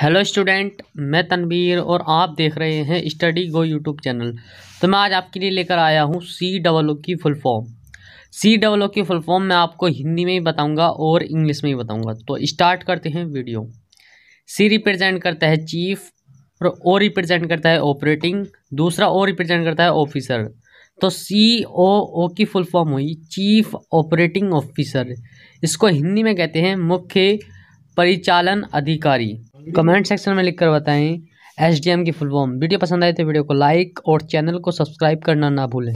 hello student मैं तनवीर और आप देख रहे हैं स्टडी गो यूट्यूब चैनल तो मैं आज आपके लिए लेकर आया हूँ सी डबल ओ की full form C double O की फुल फॉर्म मैं आपको हिंदी में ही बताऊँगा और इंग्लिश में ही बताऊँगा तो स्टार्ट करते हैं वीडियो सी रिप्रेजेंट करता है चीफ और ओ रिप्रेजेंट करता है ऑपरेटिंग दूसरा ओ रिप्रेजेंट करता है ऑफिसर तो सी ओ ओ की फुल फॉर्म हुई चीफ ऑपरेटिंग ऑफिसर इसको हिंदी में कहते हैं मुख्य परिचालन अधिकारी कमेंट सेक्शन में लिखकर बताएं एसडीएम की फुल फॉर्म वीडियो पसंद आए तो वीडियो को लाइक और चैनल को सब्सक्राइब करना ना भूलें